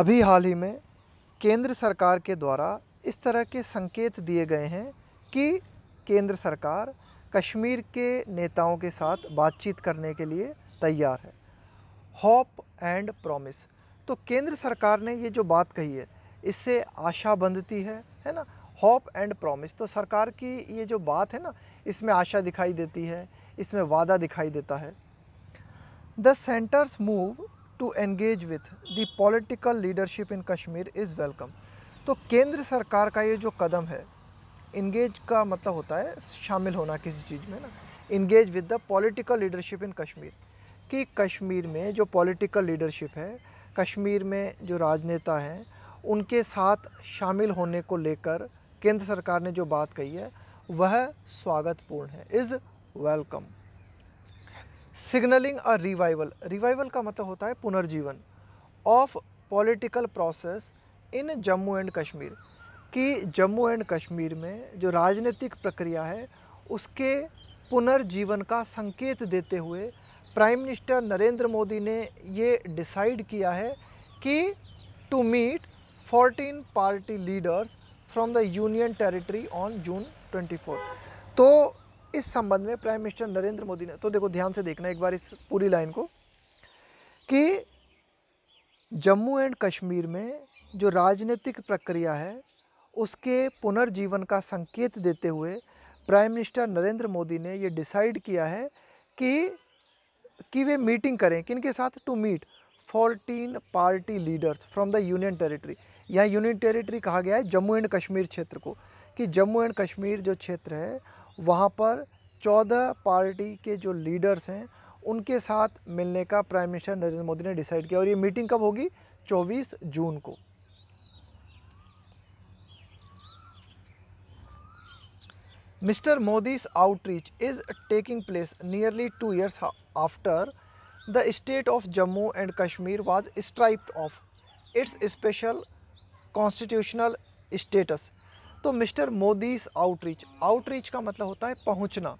अभी हाल ही में केंद्र सरकार के द्वारा इस तरह के संकेत दिए गए हैं कि केंद्र सरकार कश्मीर के नेताओं के साथ बातचीत करने के लिए तैयार है होप एंड प्रॉमिस तो केंद्र सरकार ने ये जो बात कही है इससे आशा बंधती है है ना होप एंड प्रॉमिस तो सरकार की ये जो बात है ना इसमें आशा दिखाई देती है इसमें वादा दिखाई देता है the centre's move to engage with the political leadership in Kashmir is welcome. तो केंद्र सरकार का ये जो कदम है इंगेज का मतलब होता है शामिल होना किसी चीज़ में ना engage with the political leadership in Kashmir कि कश्मीर में जो पॉलिटिकल लीडरशिप है कश्मीर में जो राजनेता हैं उनके साथ शामिल होने को लेकर केंद्र सरकार ने जो बात कही है वह स्वागतपूर्ण है is welcome signalling a revival revival का मतलब होता है पुनर्जीवन of political process in Jammu and Kashmir कि जम्मू एंड कश्मीर में जो राजनीतिक प्रक्रिया है उसके पुनर्जीवन का संकेत देते हुए प्राइम मिनिस्टर नरेंद्र मोदी ने ये डिसाइड किया है कि to meet 14 party leaders from the union territory on June 24 तो इस संबंध में प्राइम मिनिस्टर नरेंद्र मोदी ने तो देखो ध्यान से देखना एक बार इस पूरी लाइन को कि जम्मू एंड कश्मीर में जो राजनीतिक प्रक्रिया है उसके पुनर्जीवन का संकेत देते हुए प्राइम मिनिस्टर नरेंद्र मोदी ने ये डिसाइड किया है कि कि वे मीटिंग करें किनके साथ to meet 14 party leaders from the union territory यहाँ यूनियन टेरिटरी कहा गया है जम्मू एंड कश्मीर क्षेत्र को कि जम्मू एंड कश्मीर जो क्षेत्र है वहाँ पर चौदह पार्टी के जो लीडर्स हैं उनके साथ मिलने का प्राइम मिनिस्टर नरेंद्र मोदी ने डिसाइड किया और ये मीटिंग कब होगी 24 जून को mister Modi's outreach is taking place nearly two years after the state of Jammu and Kashmir was stripped of its special constitutional status तो मिस्टर मोदीज़ आउटरीच आउटरीच का मतलब होता है पहुंचना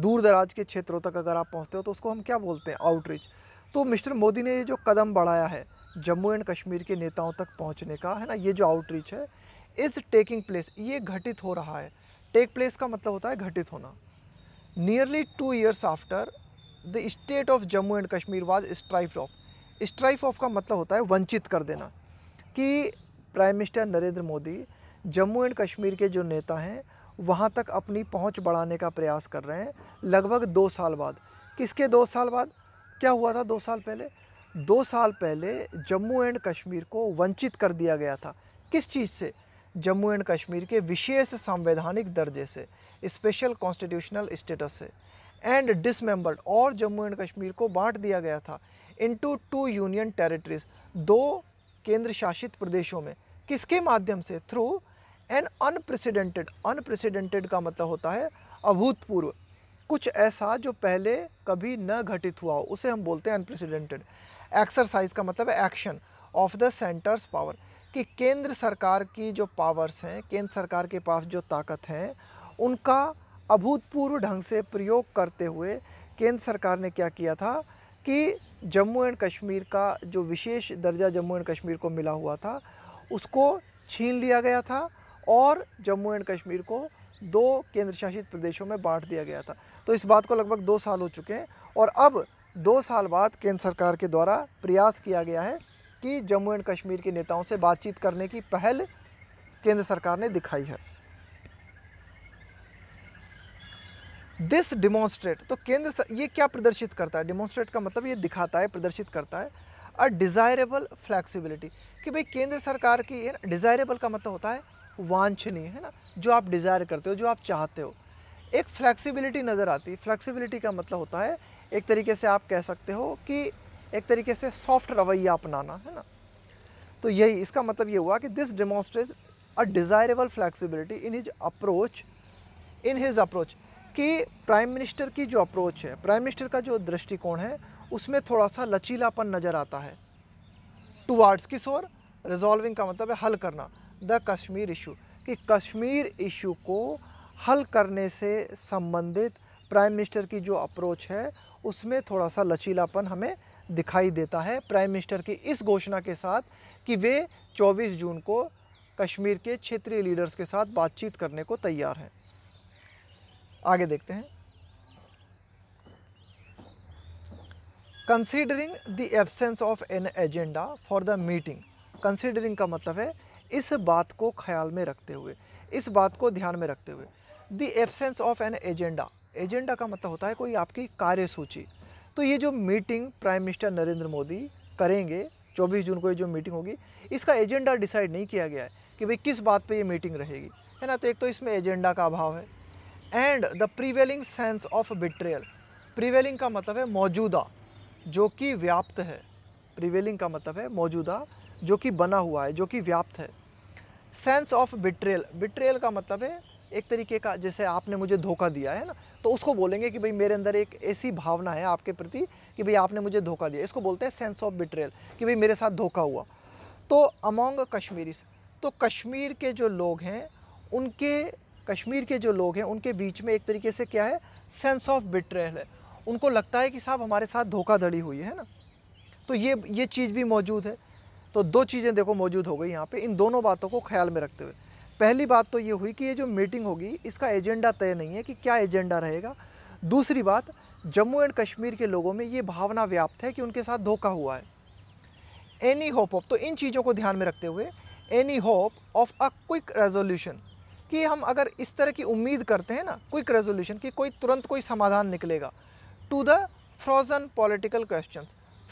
दूर दराज के क्षेत्रों तक अगर आप पहुंचते हो तो उसको हम क्या बोलते हैं आउटरीच तो मिस्टर मोदी ने ये जो कदम बढ़ाया है जम्मू एंड कश्मीर के नेताओं तक पहुंचने का है ना ये जो आउटरीच है इज़ टेकिंग प्लेस ये घटित हो रहा है टेक प्लेस का मतलब होता है घटित होना nearly two years after the state of Jammu and Kashmir was stripped of stripped of का मतलब होता है वंचित कर देना कि prime minister Narendra Modi Jammu and Kashmir के जो नेता हैं वहाँ तक अपनी पहुँच बढ़ाने का प्रयास कर रहे हैं लगभग दो साल बाद किसके दो साल बाद क्या हुआ था दो साल पहले दो साल पहले जम्मू एंड कश्मीर को वंचित कर दिया गया था किस चीज़ से जम्मू एंड कश्मीर के विशेष संवैधानिक दर्जे से स्पेशल कॉन्स्टिट्यूशनल स्टेटस से एंड डिसमेंबर्ड और जम्मू एंड कश्मीर को बांट दिया गया था इनटू टू यूनियन टेरिटरीज दो केंद्र शासित प्रदेशों में किसके माध्यम से थ्रू एंड अनप्रेसिडेंटेड अनप्रेसिडेंटेड का मतलब होता है अभूतपूर्व कुछ ऐसा जो पहले कभी न घटित हुआ हो उसे हम बोलते हैं अनप्रेसिडेंटेड एक्सरसाइज का मतलब है action of the centre's power कि केंद्र सरकार की जो पावर्स हैं केंद्र सरकार के पास जो ताकत हैं उनका अभूतपूर्व ढंग से प्रयोग करते हुए केंद्र सरकार ने क्या किया था कि जम्मू एंड कश्मीर का जो विशेष दर्जा जम्मू एंड कश्मीर को मिला हुआ था उसको छीन लिया गया था और जम्मू एंड कश्मीर को दो केंद्र शासित प्रदेशों में बांट दिया गया था तो इस बात को लगभग दो साल हो चुके हैं और अब दो साल बाद केंद्र सरकार के द्वारा प्रयास किया गया है कि जम्मू एंड कश्मीर के नेताओं से बातचीत करने की पहल केंद्र सरकार ने दिखाई है दिस डिमोन्स्ट्रेट तो केंद्र ये क्या प्रदर्शित करता है डिमॉन्स्ट्रेट का मतलब ये दिखाता है प्रदर्शित करता है अ डिज़ायरेबल फ्लैक्सीबिलिटी कि भाई केंद्र सरकार की डिज़ायरेबल का मतलब होता है वांछनीय है ना जो आप डिज़ायर करते हो जो आप चाहते हो एक फ्लैक्सीबिलिटी नज़र आती है फ्लैक्सिबिलिटी का मतलब होता है एक तरीके से आप कह सकते हो कि एक तरीके से सॉफ्ट रवैया अपनाना है ना तो यही इसका मतलब ये हुआ कि this demonstrate a desirable flexibility in his approach in his approach कि प्राइम मिनिस्टर की जो अप्रोच है प्राइम मिनिस्टर का जो दृष्टिकोण है उसमें थोड़ा सा लचीलापन नज़र आता है टू वर्ड्स किस और रिजॉल्विंग का मतलब है हल करना द कश्मीर इशू कि कश्मीर इशू को हल करने से संबंधित प्राइम मिनिस्टर की जो अप्रोच है उसमें थोड़ा सा लचीलापन हमें दिखाई देता है प्राइम मिनिस्टर की इस घोषणा के साथ कि वे 24 जून को कश्मीर के क्षेत्रीय लीडर्स के साथ बातचीत करने को तैयार हैं आगे देखते हैं considering the absence of an agenda for the meeting considering का मतलब है इस बात को ख्याल में रखते हुए इस बात को ध्यान में रखते हुए the absence of an agenda agenda का मतलब होता है कोई आपकी कार्यसूची तो ये जो meeting prime minister Narendra Modi करेंगे 24 जून को ये जो मीटिंग होगी इसका एजेंडा डिसाइड नहीं किया गया है कि भाई किस बात पे ये मीटिंग रहेगी है ना तो एक तो इसमें एजेंडा का अभाव है and the prevailing sense of betrayal prevailing का मतलब है मौजूदा जो कि व्याप्त है प्रीवेलिंग का मतलब है मौजूदा जो कि बना हुआ है जो कि व्याप्त है सेंस ऑफ बिट्रेल बिट्रेल का मतलब है एक तरीके का जैसे आपने मुझे धोखा दिया है ना तो उसको बोलेंगे कि भाई मेरे अंदर एक ऐसी भावना है आपके प्रति कि भाई आपने मुझे धोखा दिया इसको बोलते हैं सेंस ऑफ बिट्रेल कि भाई मेरे साथ धोखा हुआ तो अमोंग कश्मीरी तो कश्मीर के जो लोग हैं उनके कश्मीर के जो लोग हैं उनके बीच में एक तरीके से क्या है सेंस ऑफ बिट्रेल है उनको लगता है कि साहब हमारे साथ धोखाधड़ी हुई है ना तो ये ये चीज़ भी मौजूद है तो दो चीज़ें देखो मौजूद हो गई यहाँ पे इन दोनों बातों को ख्याल में रखते हुए पहली बात तो ये हुई कि ये जो मीटिंग होगी इसका एजेंडा तय नहीं है कि क्या एजेंडा रहेगा दूसरी बात जम्मू एंड कश्मीर के लोगों में ये भावना व्याप्त है कि उनके साथ धोखा हुआ है एनी होप ऑफ तो इन चीज़ों को ध्यान में रखते हुए any hope of a quick resolution कि हम अगर इस तरह की उम्मीद करते हैं ना क्विक रेजोल्यूशन कि कोई तुरंत कोई समाधान निकलेगा to the frozen political questions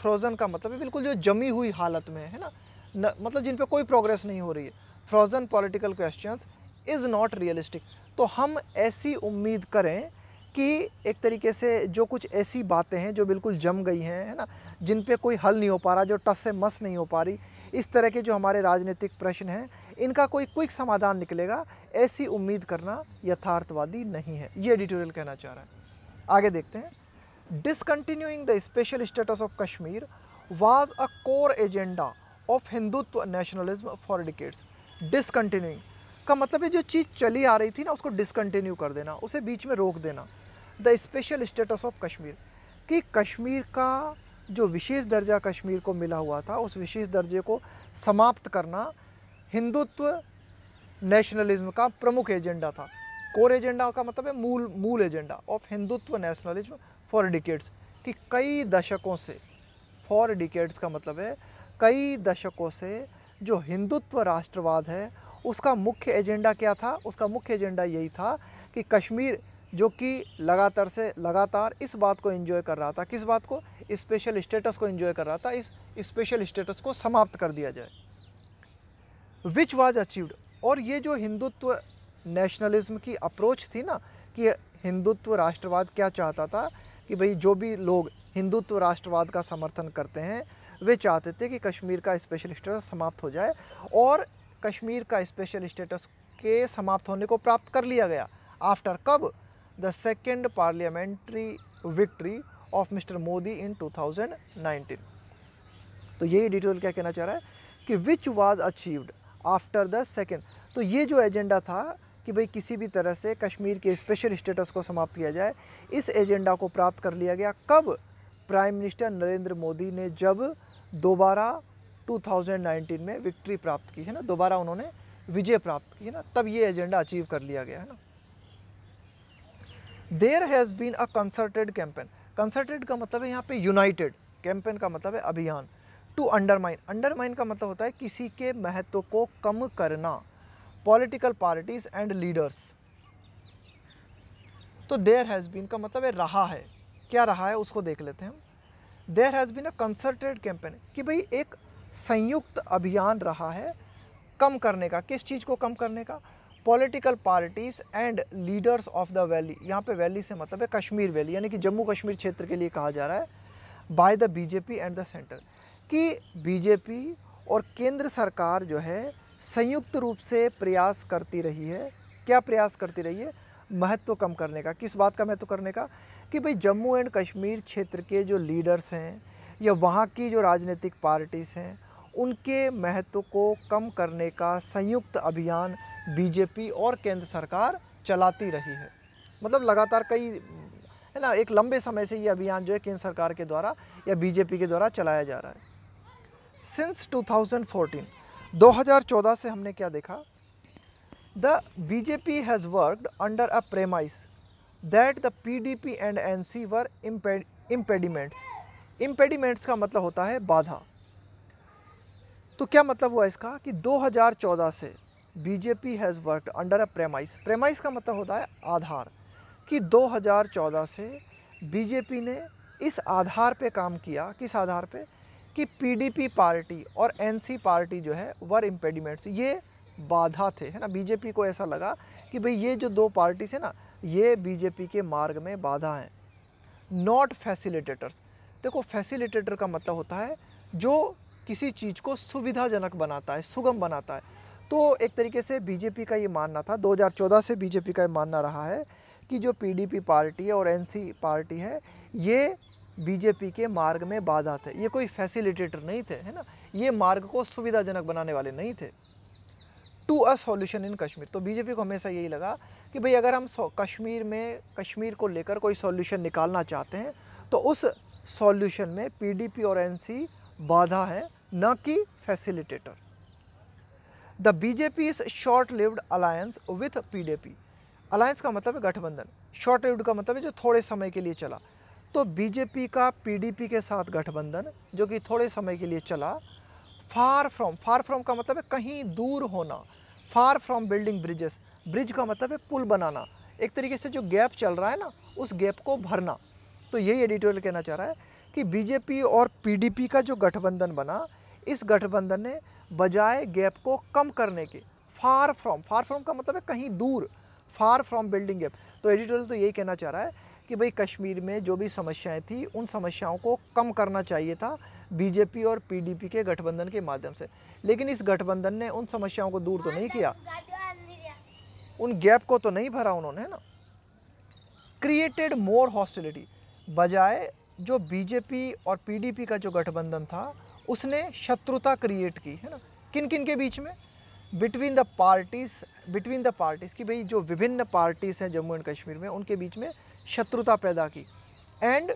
frozen का मतलब है बिल्कुल जो जमी हुई हालत में है ना न, मतलब जिन पे कोई प्रोग्रेस नहीं हो रही है frozen political questions is not realistic तो हम ऐसी उम्मीद करें कि एक तरीके से जो कुछ ऐसी बातें हैं जो बिल्कुल जम गई हैं है ना जिन पे कोई हल नहीं हो पा रहा जो टस से मस नहीं हो पा रही इस तरह के जो हमारे राजनीतिक प्रश्न हैं इनका कोई क्विक समाधान निकलेगा ऐसी उम्मीद करना यथार्थवादी नहीं है ये एडिटोरियल कहना चाह रहा है आगे देखते हैं discontinuing the special status of Kashmir was a core agenda of Hindutva nationalism for decades. Discontinuing का मतलब है जो चीज़ चली आ रही थी ना उसको डिसकंटिन्यू कर देना उसे बीच में रोक देना the special status of Kashmir कि कश्मीर का जो विशेष दर्जा कश्मीर को मिला हुआ था उस विशेष दर्जे को समाप्त करना हिंदुत्व नेशनलिज्म का प्रमुख एजेंडा था कोर एजेंडा का मतलब है मूल मूल agenda of Hindutva nationalism for decades कि कई दशकों से फॉर डिकेट्स का मतलब है कई दशकों से जो हिंदुत्व राष्ट्रवाद है उसका मुख्य एजेंडा क्या था उसका मुख्य एजेंडा यही था कि कश्मीर जो कि लगातार से लगातार इस बात को एंजॉय कर रहा था किस बात को स्पेशल स्टेटस को एंजॉय कर रहा था इस स्पेशल स्टेटस को समाप्त कर दिया जाए विच वाज अचीव्ड और ये जो हिंदुत्व नेशनलिज्म की अप्रोच थी ना कि हिंदुत्व राष्ट्रवाद क्या चाहता था कि भाई जो भी लोग हिंदुत्व राष्ट्रवाद का समर्थन करते हैं वे चाहते थे कि कश्मीर का स्पेशल स्टेटस समाप्त हो जाए और कश्मीर का स्पेशल स्टेटस के समाप्त होने को प्राप्त कर लिया गया आफ्टर कब the second parliamentary victory of mister Modi in 2019 तो यही डिटेल क्या कहना चाह रहा है कि which was achieved after the second तो ये जो एजेंडा था कि भाई किसी भी तरह से कश्मीर के स्पेशल स्टेटस को समाप्त किया जाए इस एजेंडा को प्राप्त कर लिया गया कब प्राइम मिनिस्टर नरेंद्र मोदी ने जब दोबारा 2019 में विक्ट्री प्राप्त की है ना दोबारा उन्होंने विजय प्राप्त की है ना तब ये एजेंडा अचीव कर लिया गया है ना there has been a concerted campaign concerted का मतलब है यहाँ पे यूनाइटेड कैंपेन का मतलब है अभियान टू अंडरमाइन अंडरमाइन का मतलब होता है किसी के महत्व को कम करना पॉलिटिकल पार्टीज़ एंड लीडर्स तो देयर हैज़ बीन का मतलब है रहा है क्या रहा है उसको देख लेते हैं हम there has been a concerted campaign कि भाई एक संयुक्त अभियान रहा है कम करने का किस चीज़ को कम करने का political parties and leaders of the valley यहाँ पे वैली से मतलब है कश्मीर वैली यानी कि जम्मू कश्मीर क्षेत्र के लिए कहा जा रहा है by the BJP and the centre कि बीजेपी और केंद्र सरकार जो है संयुक्त रूप से प्रयास करती रही है क्या प्रयास करती रही है महत्व कम करने का किस बात का महत्व करने का कि भाई जम्मू एंड कश्मीर क्षेत्र के जो लीडर्स हैं या वहाँ की जो राजनीतिक पार्टीज़ हैं उनके महत्व को कम करने का संयुक्त अभियान बीजेपी और केंद्र सरकार चलाती रही है मतलब लगातार कई है ना एक लंबे समय से ये अभियान जो है केंद्र सरकार के द्वारा या बीजेपी के द्वारा चलाया जा रहा है सिंस 2014 2014 से हमने क्या देखा The BJP has worked under a premise that the PDP and NC were imped impediments Impediments का मतलब होता है बाधा तो क्या मतलब हुआ इसका कि 2014 से BJP has worked under a premise premise का मतलब होता है आधार कि 2014 से बीजेपी ने इस आधार पे काम किया किस आधार पे कि पीडीपी पार्टी और एनसी पार्टी जो है वर इम्पेडिमेंट्स ये बाधा थे है ना बीजेपी को ऐसा लगा कि भाई ये जो दो पार्टीज है ना ये बीजेपी के मार्ग में बाधा हैं नॉट फैसिलिटेटर्स देखो फैसिलिटेटर का मतलब होता है जो किसी चीज़ को सुविधाजनक बनाता है सुगम बनाता है तो एक तरीके से बीजेपी का ये मानना था 2014 से बीजेपी का ये मानना रहा है कि जो पीडीपी पार्टी है और एनसी पार्टी है ये बीजेपी के मार्ग में बाधा थे ये कोई फैसिलिटेटर नहीं थे है ना ये मार्ग को सुविधाजनक बनाने वाले नहीं थे to a solution in Kashmir तो बीजेपी को हमेशा यही लगा कि भाई अगर हम कश्मीर में कश्मीर को लेकर कोई सॉल्यूशन निकालना चाहते हैं तो उस सॉल्यूशन में पीडीपी और एनसी बाधा है न कि facilitator the BJP is short lived alliance with PDP alliance का मतलब है गठबंधन शॉर्ट लिव्ड का मतलब है जो थोड़े समय के लिए चला तो बीजेपी का पीडीपी के साथ गठबंधन जो कि थोड़े समय के लिए चला फार फ्रॉम फार फ्रॉम का मतलब है कहीं दूर होना far from building bridges bridge का मतलब है पुल बनाना एक तरीके से जो गैप चल रहा है ना उस गैप को भरना तो यही एडिटोरियल कहना चाह रहा है कि बीजेपी और पीडीपी का जो गठबंधन बना इस गठबंधन ने बजाय गैप को कम करने के फार फ्रॉम फार फ्रॉम का मतलब है कहीं दूर फार फ्रॉम बिल्डिंग गैप तो एडिटोरियल तो यही कहना चाह रहा है कि भाई कश्मीर में जो भी समस्याएं थी उन समस्याओं को कम करना चाहिए था बीजेपी और पीडीपी के गठबंधन के माध्यम से लेकिन इस गठबंधन ने उन समस्याओं को दूर तो नहीं किया उन गैप को तो नहीं भरा उन्होंने है ना क्रिएटेड मोर हॉस्टिलिटी बजाय जो बीजेपी और पीडीपी का जो गठबंधन था उसने शत्रुता क्रिएट की है ना किन किन के बीच में between the parties between the parties कि भाई जो विभिन्न पार्टीज़ हैं जम्मू एंड कश्मीर में उनके बीच में शत्रुता पैदा की and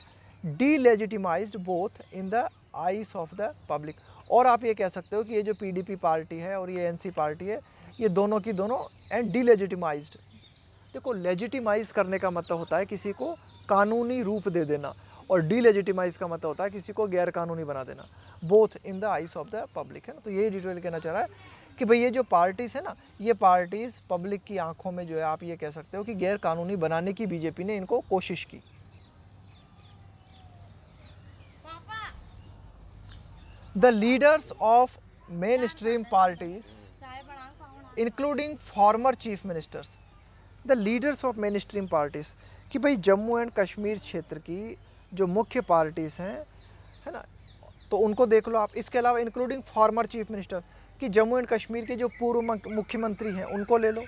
legitimise both in the eyes of the public और आप ये कह सकते हो कि ये जो पीडीपी पार्टी है और ये एनसी पार्टी है ये दोनों की दोनों एंड लेजिटिमाइज देखो लेजिटिमाइज करने का मतलब होता है किसी को कानूनी रूप दे देना और डीलेजिटिमाइज का मतलब होता है किसी को गैर कानूनी बना देना both in the eyes of the public है ना तो यही डिटेल कहना चाह रहा है कि भाई ये जो पार्टीज़ है ना ये पार्टीज़ पब्लिक की आंखों में जो है आप ये कह सकते हो कि गैर कानूनी बनाने की बीजेपी ने इनको कोशिश की the leaders of mainstream parties including former chief ministers the leaders of mainstream parties कि भाई जम्मू एंड कश्मीर क्षेत्र की जो मुख्य पार्टीज़ हैं है ना तो उनको देख लो आप इसके अलावा इंक्लूडिंग फॉर्मर चीफ मिनिस्टर कि जम्मू एंड कश्मीर के जो पूर्व मुख्यमंत्री हैं उनको ले लो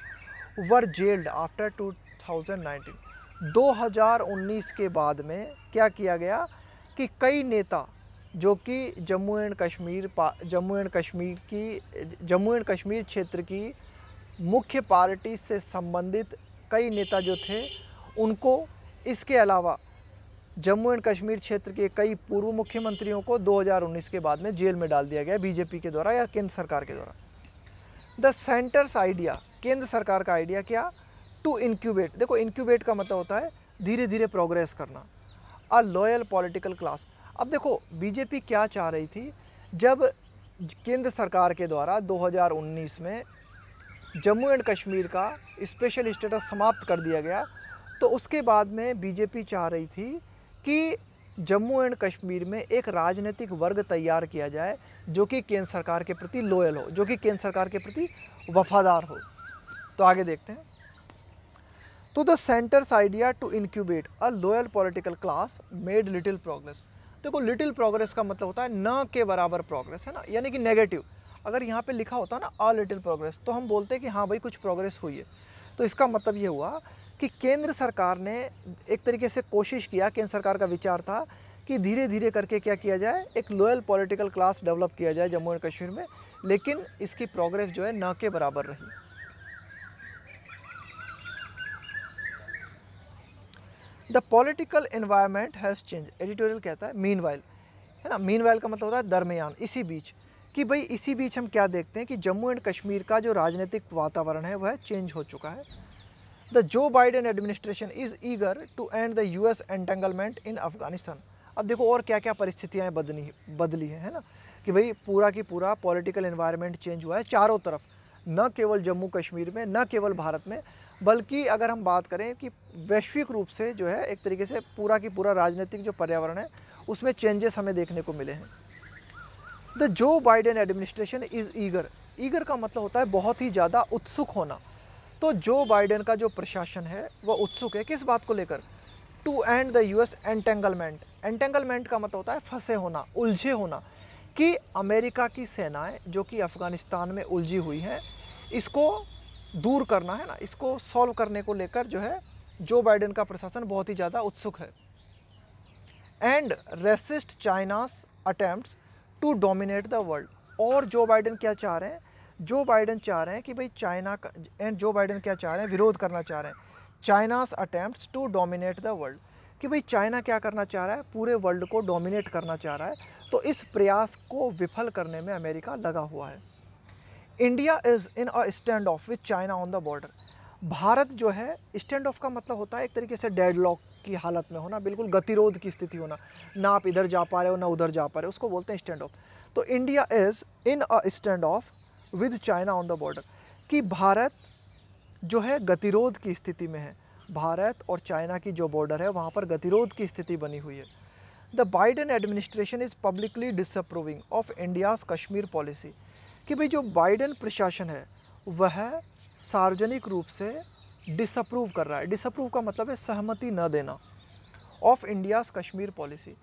वर जेल्ड आफ्टर 2019 2019 के बाद में क्या किया गया कि कई नेता जो कि जम्मू एंड कश्मीर जम्मू एंड कश्मीर की जम्मू एंड कश्मीर क्षेत्र की मुख्य पार्टी से संबंधित कई नेता जो थे उनको इसके अलावा जम्मू एंड कश्मीर क्षेत्र के कई पूर्व मुख्यमंत्रियों को 2019 के बाद में जेल में डाल दिया गया बीजेपी के द्वारा या केंद्र सरकार के द्वारा द सेंटर्स आइडिया केंद्र सरकार का आइडिया क्या टू इंक्यूबेट देखो इंक्यूबेट का मतलब होता है धीरे धीरे प्रोग्रेस करना अ लॉयल पॉलिटिकल क्लास अब देखो बीजेपी क्या चाह रही थी जब केंद्र सरकार के द्वारा 2019 में जम्मू एंड कश्मीर का स्पेशल स्टेटस समाप्त कर दिया गया तो उसके बाद में बीजेपी चाह रही थी कि जम्मू एंड कश्मीर में एक राजनीतिक वर्ग तैयार किया जाए जो कि केंद्र सरकार के प्रति लॉयल हो जो कि केंद्र सरकार के प्रति वफादार हो तो आगे देखते हैं तो the centre's idea to incubate a loyal political class made little progress देखो लिटिल प्रोग्रेस का मतलब होता है न के बराबर प्रोग्रेस है ना यानी कि नेगेटिव अगर यहाँ पे लिखा होता ना अ लिटिल प्रोग्रेस तो हम बोलते हैं कि हाँ भाई कुछ प्रोग्रेस हुई है तो इसका मतलब ये हुआ कि केंद्र सरकार ने एक तरीके से कोशिश किया केंद्र सरकार का विचार था कि धीरे धीरे करके क्या किया जाए एक लोयल पॉलिटिकल क्लास डेवलप किया जाए जम्मू एंड कश्मीर में लेकिन इसकी प्रोग्रेस जो है ना के बराबर रही the political environment has change editorial कहता है मीन है ना मीन का मतलब होता है दरमियान इसी बीच कि भाई इसी बीच हम क्या देखते हैं कि जम्मू एंड कश्मीर का जो राजनीतिक वातावरण है वह चेंज हो चुका है the Joe Biden administration is eager to end the U S entanglement in Afghanistan अब देखो और क्या क्या परिस्थितियाँ बदली बदली हैं है ना कि भाई पूरा की पूरा पॉलिटिकल इन्वायरमेंट चेंज हुआ है चारों तरफ न केवल जम्मू कश्मीर में न केवल भारत में बल्कि अगर हम बात करें कि वैश्विक रूप से जो है एक तरीके से पूरा की पूरा राजनीतिक जो पर्यावरण है उसमें चेंजेस हमें देखने को मिले हैं the Joe Biden administration is eager eager का मतलब होता है बहुत ही ज़्यादा उत्सुक होना तो जो बाइडेन का जो प्रशासन है वह उत्सुक है किस बात को लेकर to end the US entanglement entanglement का मतलब होता है फंसे होना उलझे होना कि अमेरिका की सेनाएं जो कि अफ़गानिस्तान में उलझी हुई हैं इसको दूर करना है ना इसको सॉल्व करने को लेकर जो है जो बाइडेन का प्रशासन बहुत ही ज़्यादा उत्सुक है and resist China's attempt to dominate the world और जो बाइडेन क्या चाह रहे हैं जो बाइडन चाह रहे हैं कि भाई चाइना का एंड जो बाइडन क्या चाह रहे हैं विरोध करना चाह रहे हैं China's attempt to dominate the world कि भाई चाइना क्या करना चाह रहा है पूरे वर्ल्ड को डोमिनेट करना चाह रहा है तो इस प्रयास को विफल करने में अमेरिका लगा हुआ है India is in a stand off with China on the border Bharat जो है स्टैंड ऑफ का मतलब होता है एक तरीके से डेड लॉक की हालत में होना बिल्कुल गतिरोध की स्थिति होना ना आप इधर जा पा रहे हो ना उधर जा पा रहे हो उसको बोलते हैं स्टैंड ऑफ तो India is in a stand off with China on the border कि भारत जो है गतिरोध की स्थिति में है भारत और चाइना की जो बॉर्डर है वहाँ पर गतिरोध की स्थिति बनी हुई है the Biden administration is publicly disapproving of India's Kashmir policy कि भाई जो बाइडन प्रशासन है वह सार्वजनिक रूप से डिसअप्रूव कर रहा है डिसअप्रूव का मतलब है सहमति न देना ऑफ इंडियाज़ कश्मीर पॉलिसी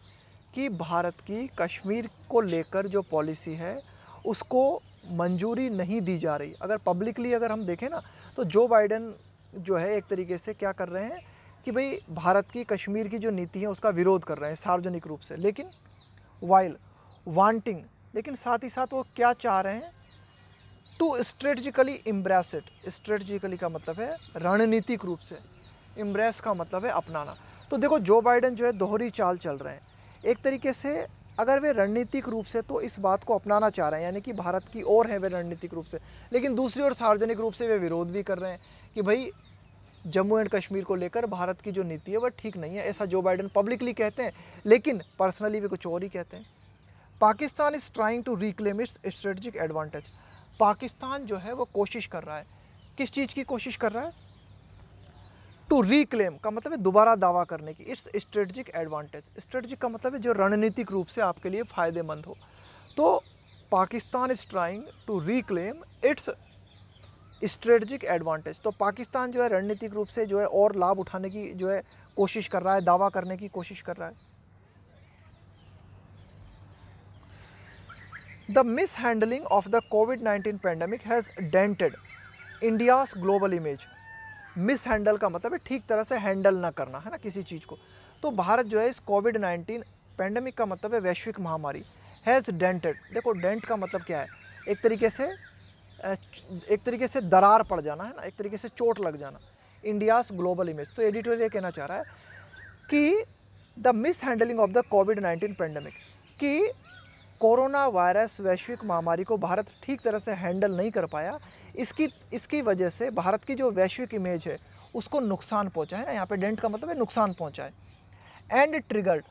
कि भारत की कश्मीर को लेकर जो पॉलिसी है उसको मंजूरी नहीं दी जा रही अगर पब्लिकली अगर हम देखें ना तो जो बाइडन जो है एक तरीके से क्या कर रहे हैं कि भाई भारत की कश्मीर की जो नीति है उसका विरोध कर रहे हैं सार्वजनिक रूप से लेकिन वाइल वांटिंग लेकिन साथ ही साथ वो क्या चाह रहे हैं to strategically embrace it strategically का मतलब है रणनीतिक रूप से इम्ब्रेस का मतलब है अपनाना तो देखो जो बाइडन जो है दोहरी चाल चल रहे हैं एक तरीके से अगर वे रणनीतिक रूप से तो इस बात को अपनाना चाह रहे हैं यानी कि भारत की ओर है वे रणनीतिक रूप से लेकिन दूसरी ओर सार्वजनिक रूप से वे विरोध भी कर रहे हैं कि भाई जम्मू एंड कश्मीर को लेकर भारत की जो नीति है वह ठीक नहीं है ऐसा जो बाइडन पब्लिकली कहते हैं लेकिन पर्सनली वे कुछ और ही कहते हैं Pakistan is trying to reclaim its strategic advantage Pakistan जो है वो कोशिश कर रहा है किस चीज़ की कोशिश कर रहा है टू रिक्लेम का मतलब है दोबारा दावा करने की इट्स स्ट्रेटजिक एडवांटेज स्ट्रेटजिक का मतलब है जो रणनीतिक रूप से आपके लिए फ़ायदेमंद हो तो Pakistan is trying to reclaim its strategic advantage तो पाकिस्तान जो है रणनीतिक रूप से जो है और लाभ उठाने की जो है कोशिश कर रहा है दावा करने की कोशिश कर रहा है the mishandling of the COVID 19 pandemic has dented India's global image mishandle का मतलब है ठीक तरह से हैंडल ना करना है ना किसी चीज़ को तो भारत जो है इस कोविड नाइन्टीन पैंडमिक का मतलब है वैश्विक महामारी हैज़ डेंटेड देखो डेंट का मतलब क्या है एक तरीके से एक तरीके से दरार पड़ जाना है ना एक तरीके से चोट लग जाना इंडियाज़ ग्लोबल इमेज तो एडिटोरियल कहना चाह रहा है कि the mishandling of the COVID nineteen pandemic कि कोरोना वायरस वैश्विक महामारी को भारत ठीक तरह से हैंडल नहीं कर पाया इसकी इसकी वजह से भारत की जो वैश्विक इमेज है उसको नुकसान पहुंचा है ना यहाँ पे डेंट का मतलब है नुकसान पहुंचा है एंड ट्रिगर्ड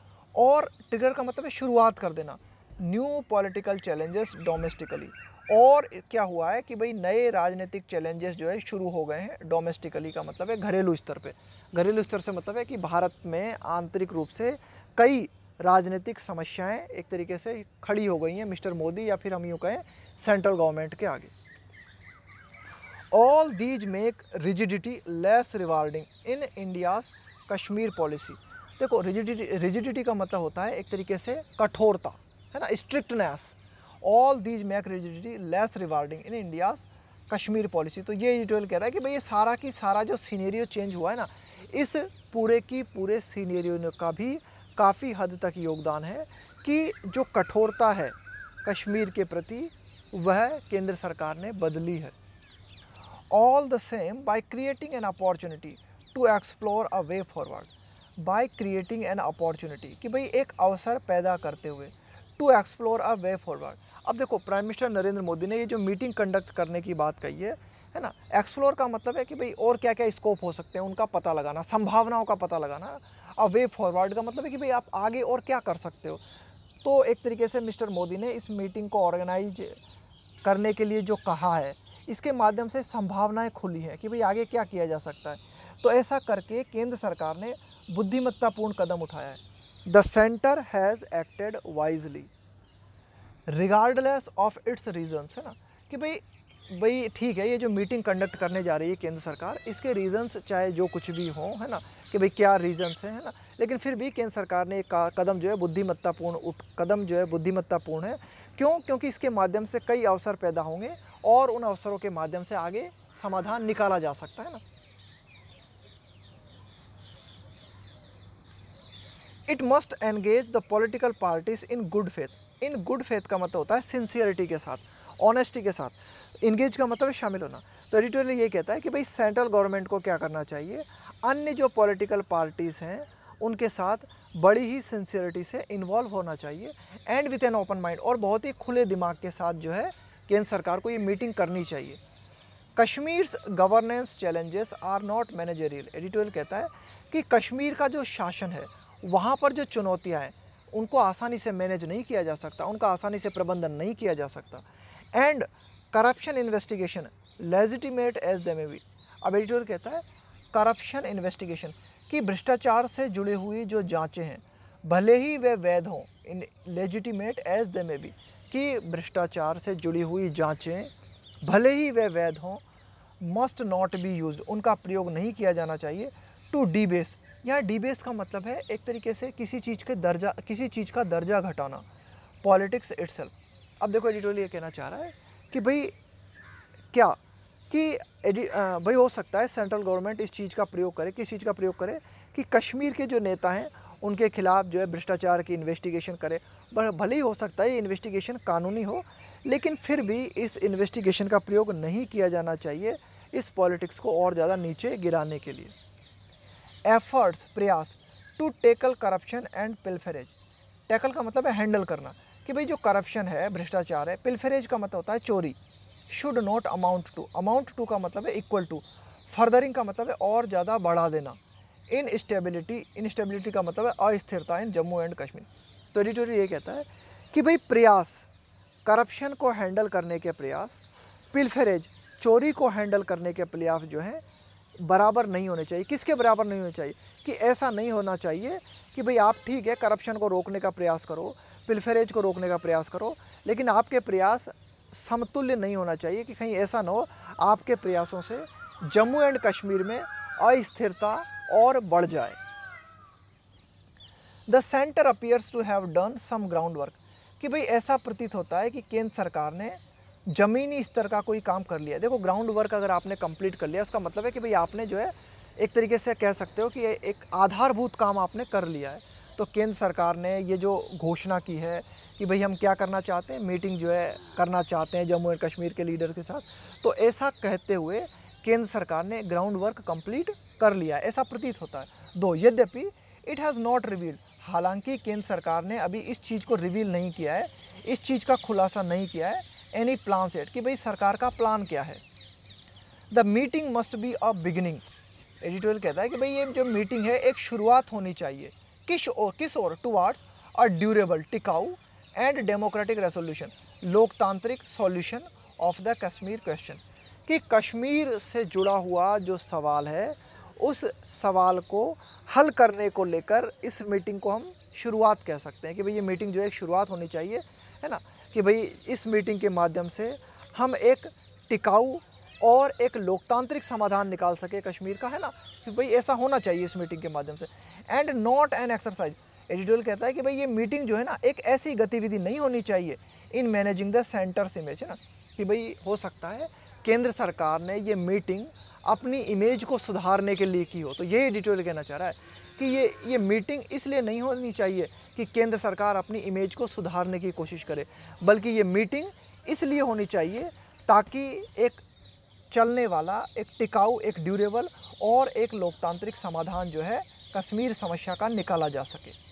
और ट्रिगर का मतलब है शुरुआत कर देना न्यू पॉलिटिकल चैलेंजेस डोमेस्टिकली और क्या हुआ है कि भाई नए राजनीतिक चैलेंजेस जो है शुरू हो गए हैं डोमेस्टिकली का मतलब है घरेलू स्तर पर घरेलू स्तर से मतलब है कि भारत में आंतरिक रूप से कई राजनीतिक समस्याएं एक तरीके से खड़ी हो गई हैं मिस्टर मोदी या फिर हम यूँ कहें सेंट्रल गवर्नमेंट के आगे all these make rigidity less rewarding in India's Kashmir policy देखो रिजिडिटी रिजिडिटी का मतलब होता है एक तरीके से कठोरता है ना strictness all these make rigidity less rewarding in India's Kashmir policy तो ये डिटेल कह रहा है कि भाई ये सारा की सारा जो सीनेरियो चेंज हुआ है ना इस पूरे की पूरे सीनेरियो का भी काफ़ी हद तक योगदान है कि जो कठोरता है कश्मीर के प्रति वह केंद्र सरकार ने बदली है all the same by creating an opportunity to explore a way forward by creating an opportunity कि भाई एक अवसर पैदा करते हुए to explore a way forward अब देखो प्राइम मिनिस्टर नरेंद्र मोदी ने ये जो मीटिंग कंडक्ट करने की बात कही है है ना एक्सप्लोर का मतलब है कि भाई और क्या क्या स्कोप हो सकते हैं उनका पता लगाना संभावनाओं का पता लगाना अवे फॉरवर्ड का मतलब है कि भाई आप आगे और क्या कर सकते हो तो एक तरीके से मिस्टर मोदी ने इस मीटिंग को ऑर्गेनाइज करने के लिए जो कहा है इसके माध्यम से संभावनाएं खुली हैं कि भाई आगे क्या किया जा सकता है तो ऐसा करके केंद्र सरकार ने बुद्धिमत्तापूर्ण कदम उठाया है the centre has acted wisely regardless of its reasons है ना कि भाई भाई ठीक है ये जो मीटिंग कंडक्ट करने जा रही है केंद्र सरकार इसके रीजन्स चाहे जो कुछ भी हों है ना कि भाई क्या रीज़न्स हैं है ना लेकिन फिर भी केंद्र सरकार ने एक कदम जो है बुद्धिमत्तापूर्ण उठ कदम जो है बुद्धिमत्तापूर्ण है क्यों क्योंकि इसके माध्यम से कई अवसर पैदा होंगे और उन अवसरों के माध्यम से आगे समाधान निकाला जा सकता है ना it must engage the political parties in good faith in good faith का मतलब होता है सिंसियरिटी के साथ ऑनेस्टी के साथ इंगेज का मतलब शामिल होना तो एडिटोरियल ये कहता है कि भाई सेंट्रल गवर्नमेंट को क्या करना चाहिए अन्य जो पॉलिटिकल पार्टीज़ हैं उनके साथ बड़ी ही सिंसियरिटी से इन्वॉल्व होना चाहिए and with an open mind और बहुत ही खुले दिमाग के साथ जो है केंद्र सरकार को ये मीटिंग करनी चाहिए Kashmir governance challenges are not managerial editorial कहता है कि कश्मीर का जो शासन है वहाँ पर जो चुनौतियाँ हैं उनको आसानी से मैनेज नहीं किया जा सकता उनका आसानी से प्रबंधन नहीं किया जा सकता and corruption investigation legitimate as they may be अब एडिटोरियल कहता है करप्शन इन्वेस्टिगेशन कि भ्रष्टाचार से जुड़े हुई जो जांचें हैं भले ही वे वैध हों इन लेजिटिमेट एज दे में भी कि भ्रष्टाचार से जुड़ी हुई जांचें भले ही वे वैध हों मस्ट नॉट बी यूज उनका प्रयोग नहीं किया जाना चाहिए टू डी बेस यहाँ डी बेस का मतलब है एक तरीके से किसी चीज़ के दर्जा किसी चीज़ का दर्जा घटाना पॉलिटिक्स इट्सल्फ अब देखो एडिटोरियल ये कहना चाह रहा है कि भाई क्या कि भाई हो सकता है सेंट्रल गवर्नमेंट इस चीज़ का प्रयोग करे किस चीज़ का प्रयोग करे कि कश्मीर के जो नेता हैं उनके खिलाफ जो है भ्रष्टाचार की इन्वेस्टिगेशन करे भले ही हो सकता है ये इन्वेस्टिगेशन कानूनी हो लेकिन फिर भी इस इन्वेस्टिगेशन का प्रयोग नहीं किया जाना चाहिए इस पॉलिटिक्स को और ज़्यादा नीचे गिराने के लिए एफर्ट्स प्रयास to tackle corruption and pilferage tackle का मतलब है हैंडल करना कि भाई जो करप्शन है भ्रष्टाचार है पिलफरेज का मतलब होता है चोरी should not amount to amount to का मतलब है इक्वल टू फर्दरिंग का मतलब है और ज़्यादा बढ़ा देना इनस्टेबिलिटी इनस्टेबिलिटी का मतलब है अस्थिरता इन जम्मू एंड कश्मीर तो एडिटोरियल ये कहता है कि भाई प्रयास करप्शन को हैंडल करने के प्रयास पिलफेरेज चोरी को हैंडल करने के प्रयास जो हैं बराबर नहीं होने चाहिए किसके बराबर नहीं होने चाहिए कि ऐसा नहीं होना चाहिए कि भाई आप ठीक है करप्शन को रोकने का प्रयास करो पिलफेरेज को रोकने का प्रयास करो लेकिन आपके प्रयास समतुल्य नहीं होना चाहिए कि कहीं ऐसा ना हो आपके प्रयासों से जम्मू एंड कश्मीर में अस्थिरता और बढ़ जाए the centre appears to have done some ground work कि भाई ऐसा प्रतीत होता है कि केंद्र सरकार ने ज़मीनी स्तर का कोई काम कर लिया देखो ग्राउंड वर्क अगर आपने कंप्लीट कर लिया उसका मतलब है कि भाई आपने जो है एक तरीके से कह सकते हो कि एक आधारभूत काम आपने कर लिया है तो केंद्र सरकार ने ये जो घोषणा की है कि भाई हम क्या करना चाहते हैं मीटिंग जो है करना चाहते हैं जम्मू एंड कश्मीर के लीडर के साथ तो ऐसा कहते हुए केंद्र सरकार ने ग्राउंड वर्क कंप्लीट कर लिया ऐसा प्रतीत होता है दो यद्यपि इट हैज़ नॉट रिवील हालांकि केंद्र सरकार ने अभी इस चीज़ को रिवील नहीं किया है इस चीज़ का खुलासा नहीं किया है एनी प्लान सेट कि भाई सरकार का प्लान क्या है the meeting must be a beginning editorial कहता है कि भाई ये जो मीटिंग है एक शुरुआत होनी चाहिए किस और किस और टुवार्ड्स अ ड्यूरेबल टिकाऊ एंड डेमोक्रेटिक रेसोल्यूशन लोकतांत्रिक solution of the Kashmir question कि कश्मीर से जुड़ा हुआ जो सवाल है उस सवाल को हल करने को लेकर इस मीटिंग को हम शुरुआत कह सकते हैं कि भाई ये मीटिंग जो है शुरुआत होनी चाहिए है ना कि भाई इस मीटिंग के माध्यम से हम एक टिकाऊ और एक लोकतांत्रिक समाधान निकाल सके कश्मीर का है ना कि भाई ऐसा होना चाहिए इस मीटिंग के माध्यम से and not an exercise editorial कहता है कि भाई ये मीटिंग जो है ना एक ऐसी गतिविधि नहीं होनी चाहिए in managing the centre's image है ना कि भाई हो सकता है केंद्र सरकार ने ये मीटिंग अपनी इमेज को सुधारने के लिए की हो तो यही एडिटोरियल कहना चाह रहा है कि ये ये मीटिंग इसलिए नहीं होनी चाहिए कि केंद्र सरकार अपनी इमेज को सुधारने की कोशिश करे बल्कि ये मीटिंग इसलिए होनी चाहिए ताकि एक चलने वाला एक टिकाऊ एक ड्यूरेबल और एक लोकतांत्रिक समाधान जो है कश्मीर समस्या का निकाला जा सके